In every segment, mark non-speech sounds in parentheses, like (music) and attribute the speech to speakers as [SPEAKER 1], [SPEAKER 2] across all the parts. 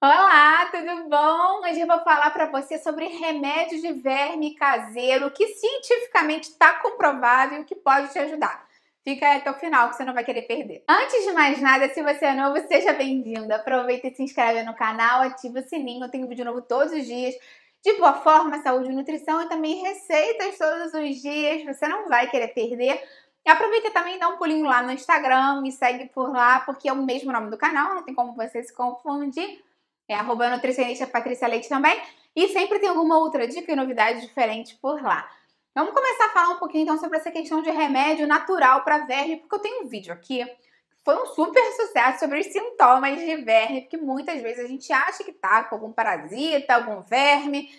[SPEAKER 1] Olá, tudo bom? Hoje eu vou falar para você sobre remédio de verme caseiro que cientificamente está comprovado e o que pode te ajudar. Fica até o final que você não vai querer perder. Antes de mais nada, se você é novo, seja bem-vindo. Aproveita e se inscreve no canal, ativa o sininho, eu tenho vídeo novo todos os dias de boa forma, saúde e nutrição e também receitas todos os dias. Você não vai querer perder. Aproveita também e dá um pulinho lá no Instagram, me segue por lá, porque é o mesmo nome do canal, não tem como você se confundir é arroba nutricionista Patrícia Leite também. E sempre tem alguma outra dica e novidade diferente por lá. Vamos começar a falar um pouquinho então sobre essa questão de remédio natural para verme, porque eu tenho um vídeo aqui foi um super sucesso sobre os sintomas de verme, porque muitas vezes a gente acha que tá com algum parasita, algum verme,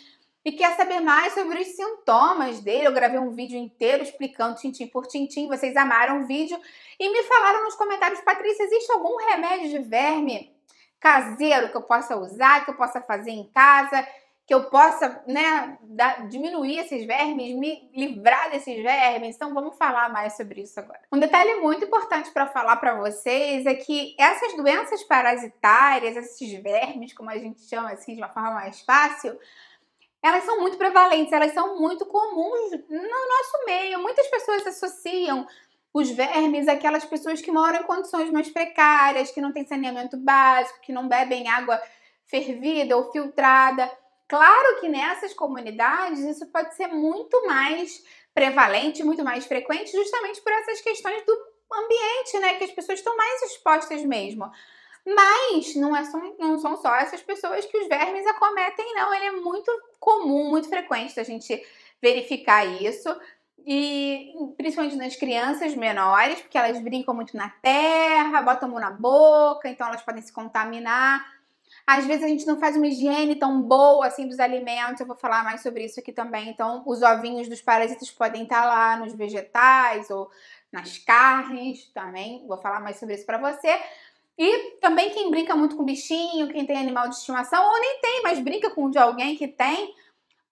[SPEAKER 1] e quer saber mais sobre os sintomas dele. Eu gravei um vídeo inteiro explicando tintim por tintim, vocês amaram o vídeo e me falaram nos comentários, Patrícia, existe algum remédio de verme caseiro que eu possa usar, que eu possa fazer em casa, que eu possa né, da, diminuir esses vermes, me livrar desses vermes. Então vamos falar mais sobre isso agora. Um detalhe muito importante para falar para vocês é que essas doenças parasitárias, esses vermes, como a gente chama assim de uma forma mais fácil, elas são muito prevalentes, elas são muito comuns no nosso meio. Muitas pessoas associam os vermes, aquelas pessoas que moram em condições mais precárias, que não têm saneamento básico, que não bebem água fervida ou filtrada. Claro que nessas comunidades isso pode ser muito mais prevalente, muito mais frequente, justamente por essas questões do ambiente, né? Que as pessoas estão mais expostas mesmo. Mas não, é só, não são só essas pessoas que os vermes acometem, não. Ele é muito comum, muito frequente a gente verificar isso. E principalmente nas crianças menores, porque elas brincam muito na terra, botam a mão na boca, então elas podem se contaminar. Às vezes a gente não faz uma higiene tão boa assim dos alimentos, eu vou falar mais sobre isso aqui também. Então, os ovinhos dos parasitas podem estar lá nos vegetais ou nas carnes também. Vou falar mais sobre isso para você. E também quem brinca muito com bichinho, quem tem animal de estimação ou nem tem, mas brinca com de alguém que tem,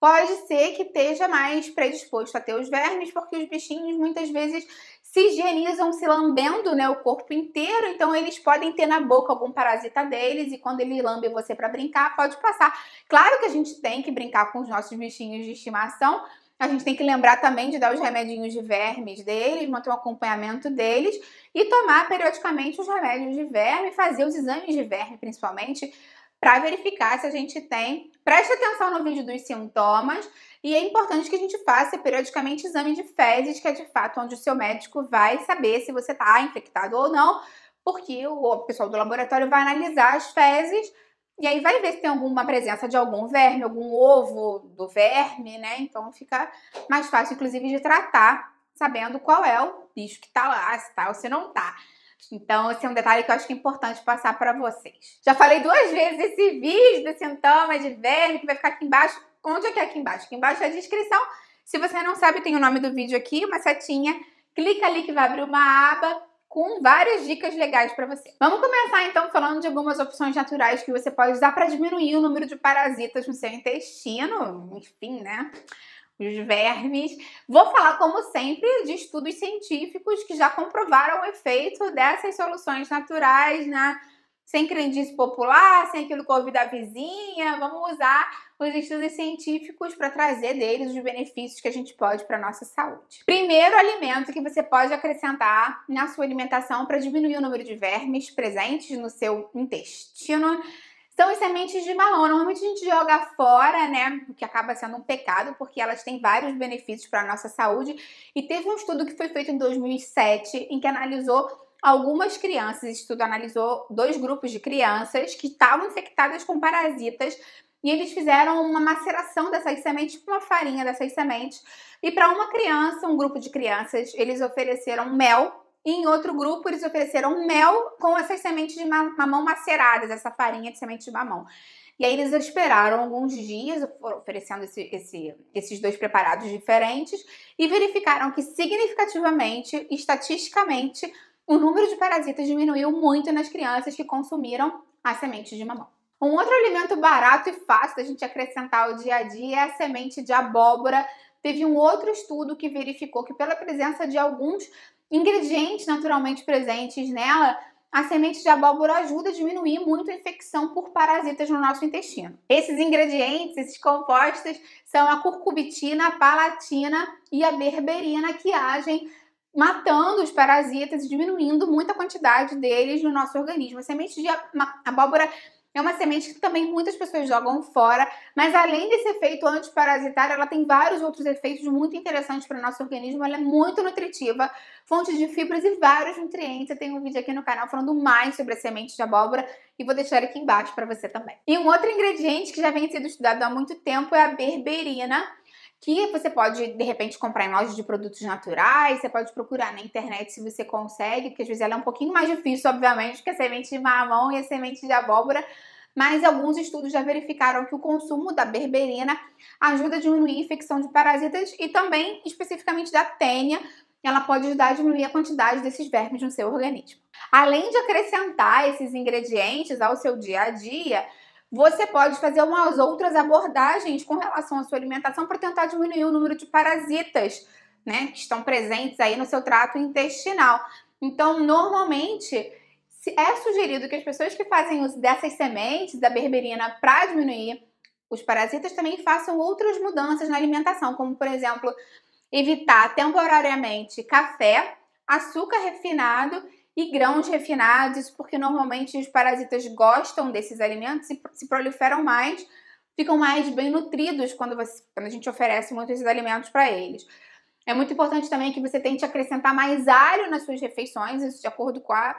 [SPEAKER 1] pode ser que esteja mais predisposto a ter os vermes, porque os bichinhos muitas vezes se higienizam se lambendo né, o corpo inteiro, então eles podem ter na boca algum parasita deles e quando ele lambe você para brincar, pode passar. Claro que a gente tem que brincar com os nossos bichinhos de estimação, a gente tem que lembrar também de dar os remedinhos de vermes deles, manter o um acompanhamento deles e tomar periodicamente os remédios de verme, fazer os exames de verme principalmente para verificar se a gente tem. Preste atenção no vídeo dos sintomas e é importante que a gente faça periodicamente exame de fezes, que é de fato onde o seu médico vai saber se você está infectado ou não, porque o pessoal do laboratório vai analisar as fezes e aí vai ver se tem alguma presença de algum verme, algum ovo do verme, né? Então fica mais fácil, inclusive, de tratar sabendo qual é o bicho que tá lá, se tá ou se não tá. Então, esse assim, é um detalhe que eu acho que é importante passar para vocês. Já falei duas vezes esse vídeo do sintoma de verme, que vai ficar aqui embaixo. Onde é que é aqui embaixo? Aqui embaixo é a descrição. Se você não sabe, tem o nome do vídeo aqui, uma setinha. Clica ali que vai abrir uma aba com várias dicas legais para você. Vamos começar então falando de algumas opções naturais que você pode usar para diminuir o número de parasitas no seu intestino, enfim, né? os vermes. Vou falar, como sempre, de estudos científicos que já comprovaram o efeito dessas soluções naturais, né? Sem crendice popular, sem aquilo que ouvi da vizinha. Vamos usar os estudos científicos para trazer deles os benefícios que a gente pode para a nossa saúde. Primeiro alimento que você pode acrescentar na sua alimentação para diminuir o número de vermes presentes no seu intestino são as sementes de marrom. Normalmente a gente joga fora, né? O que acaba sendo um pecado, porque elas têm vários benefícios para a nossa saúde. E teve um estudo que foi feito em 2007 em que analisou algumas crianças. Esse estudo analisou dois grupos de crianças que estavam infectadas com parasitas. E eles fizeram uma maceração dessas sementes, tipo uma farinha dessas sementes. E para uma criança, um grupo de crianças, eles ofereceram mel e em outro grupo, eles ofereceram mel com essas sementes de mamão maceradas, essa farinha de semente de mamão. E aí eles esperaram alguns dias, oferecendo esse, esse, esses dois preparados diferentes, e verificaram que significativamente, estatisticamente, o número de parasitas diminuiu muito nas crianças que consumiram as sementes de mamão. Um outro alimento barato e fácil da gente acrescentar ao dia a dia é a semente de abóbora, teve um outro estudo que verificou que, pela presença de alguns ingredientes naturalmente presentes nela, a semente de abóbora ajuda a diminuir muito a infecção por parasitas no nosso intestino. Esses ingredientes, esses compostos, são a curcubitina, a palatina e a berberina que agem matando os parasitas e diminuindo muita quantidade deles no nosso organismo. A semente de abóbora é uma semente que também muitas pessoas jogam fora, mas além desse efeito antiparasitário, ela tem vários outros efeitos muito interessantes para o nosso organismo. Ela é muito nutritiva, fonte de fibras e vários nutrientes. Eu tenho um vídeo aqui no canal falando mais sobre a semente de abóbora e vou deixar aqui embaixo para você também. E um outro ingrediente que já vem sendo estudado há muito tempo é a berberina que você pode, de repente, comprar em lojas de produtos naturais, você pode procurar na internet se você consegue, porque às vezes ela é um pouquinho mais difícil, obviamente, que a semente de mamão e a semente de abóbora, mas alguns estudos já verificaram que o consumo da berberina ajuda a diminuir a infecção de parasitas e também, especificamente, da tênia, ela pode ajudar a diminuir a quantidade desses vermes no seu organismo. Além de acrescentar esses ingredientes ao seu dia a dia, você pode fazer umas outras abordagens com relação à sua alimentação para tentar diminuir o número de parasitas, né, que estão presentes aí no seu trato intestinal. Então, normalmente, é sugerido que as pessoas que fazem uso dessas sementes da berberina para diminuir os parasitas também façam outras mudanças na alimentação, como por exemplo, evitar temporariamente café, açúcar refinado e grãos refinados, porque normalmente os parasitas gostam desses alimentos e se proliferam mais, ficam mais bem nutridos quando, você, quando a gente oferece muitos esses alimentos para eles. É muito importante também que você tente acrescentar mais alho nas suas refeições, isso de acordo com a,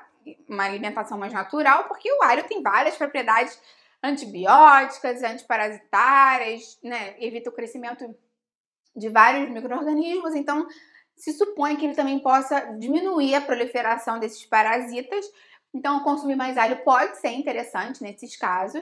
[SPEAKER 1] uma alimentação mais natural, porque o alho tem várias propriedades antibióticas, antiparasitárias, né? Evita o crescimento de vários micro-organismos, então se supõe que ele também possa diminuir a proliferação desses parasitas. Então, consumir mais alho pode ser interessante nesses casos.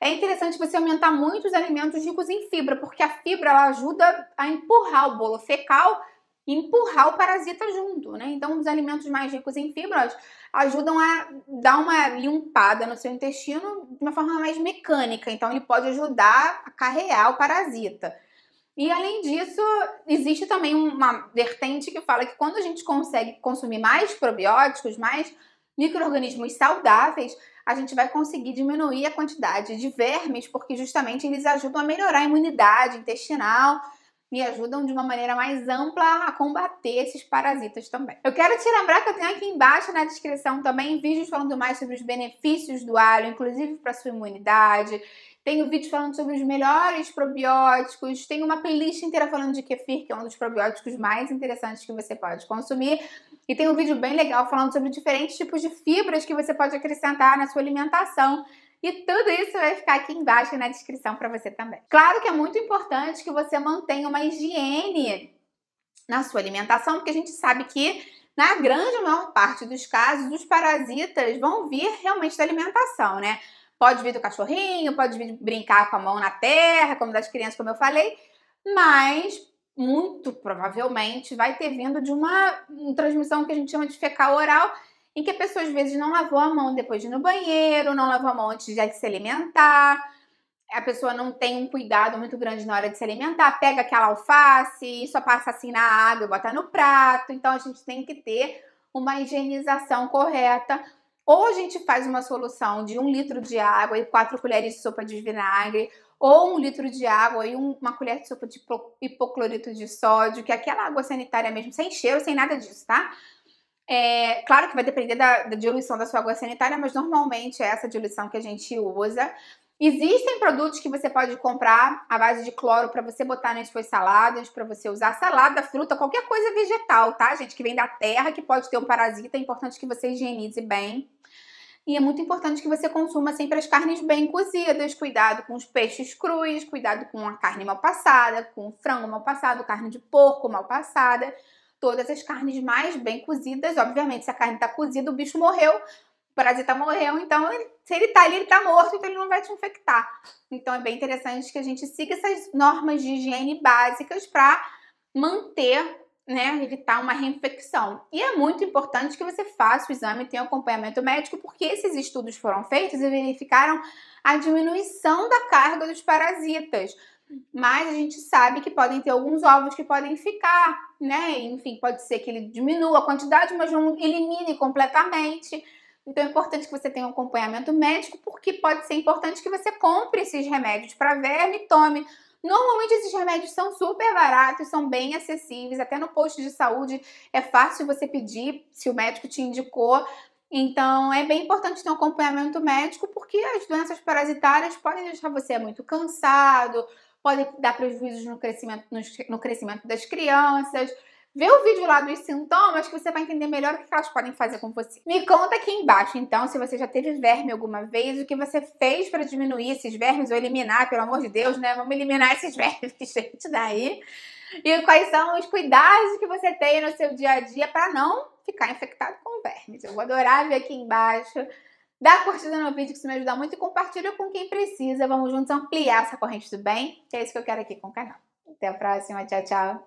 [SPEAKER 1] É interessante você aumentar muito os alimentos ricos em fibra, porque a fibra ela ajuda a empurrar o bolo fecal e empurrar o parasita junto, né? Então, os alimentos mais ricos em fibras ajudam a dar uma limpada no seu intestino de uma forma mais mecânica. Então, ele pode ajudar a carrear o parasita. E além disso, existe também uma vertente que fala que quando a gente consegue consumir mais probióticos, mais micro-organismos saudáveis, a gente vai conseguir diminuir a quantidade de vermes, porque justamente eles ajudam a melhorar a imunidade intestinal e ajudam de uma maneira mais ampla a combater esses parasitas também. Eu quero te lembrar que eu tenho aqui embaixo na descrição também vídeos falando mais sobre os benefícios do alho, inclusive para sua imunidade, tem um vídeo falando sobre os melhores probióticos, tem uma playlist inteira falando de kefir, que é um dos probióticos mais interessantes que você pode consumir. E tem um vídeo bem legal falando sobre diferentes tipos de fibras que você pode acrescentar na sua alimentação. E tudo isso vai ficar aqui embaixo na descrição para você também. Claro que é muito importante que você mantenha uma higiene na sua alimentação, porque a gente sabe que na grande maior parte dos casos, os parasitas vão vir realmente da alimentação, né? Pode vir do cachorrinho, pode vir brincar com a mão na terra, como das crianças, como eu falei, mas muito provavelmente vai ter vindo de uma, uma transmissão que a gente chama de fecal oral, em que a pessoa às vezes não lavou a mão depois de ir no banheiro, não lavou a mão antes de se alimentar, a pessoa não tem um cuidado muito grande na hora de se alimentar, pega aquela alface e só passa assim na água e bota no prato. Então a gente tem que ter uma higienização correta ou a gente faz uma solução de um litro de água e quatro colheres de sopa de vinagre, ou um litro de água e uma colher de sopa de hipoclorito de sódio, que é aquela água sanitária mesmo, sem cheiro, sem nada disso, tá? É, claro que vai depender da, da diluição da sua água sanitária, mas normalmente é essa diluição que a gente usa. Existem produtos que você pode comprar à base de cloro para você botar nas suas saladas, para você usar salada, fruta, qualquer coisa vegetal, tá, gente? Que vem da terra, que pode ter um parasita, é importante que você higienize bem. E é muito importante que você consuma sempre as carnes bem cozidas, cuidado com os peixes crus, cuidado com a carne mal passada, com o frango mal passado, carne de porco mal passada. Todas as carnes mais bem cozidas, obviamente, se a carne está cozida, o bicho morreu, o parasita morreu, então ele se ele tá ali, ele tá morto, então ele não vai te infectar. Então é bem interessante que a gente siga essas normas de higiene básicas para manter né, evitar uma reinfecção. E é muito importante que você faça o exame e tenha acompanhamento médico, porque esses estudos foram feitos e verificaram a diminuição da carga dos parasitas. Mas a gente sabe que podem ter alguns ovos que podem ficar, né? Enfim, pode ser que ele diminua a quantidade, mas não elimine completamente. Então é importante que você tenha um acompanhamento médico, porque pode ser importante que você compre esses remédios para verme e tome. Normalmente esses remédios são super baratos, são bem acessíveis, até no posto de saúde é fácil você pedir se o médico te indicou. Então é bem importante ter um acompanhamento médico, porque as doenças parasitárias podem deixar você muito cansado, podem dar prejuízos no crescimento, no, no crescimento das crianças Vê o vídeo lá dos sintomas que você vai entender melhor o que elas podem fazer com você. Me conta aqui embaixo, então, se você já teve verme alguma vez, o que você fez para diminuir esses vermes ou eliminar, pelo amor de Deus, né? Vamos eliminar esses (laughs) vermes, gente, daí. E quais são os cuidados que você tem no seu dia a dia para não ficar infectado com vermes. Eu vou adorar ver aqui embaixo. Dá curtida no vídeo que isso me ajuda muito e compartilha com quem precisa. Vamos juntos ampliar essa corrente do bem, que é isso que eu quero aqui com o canal. Até a próxima, tchau, tchau.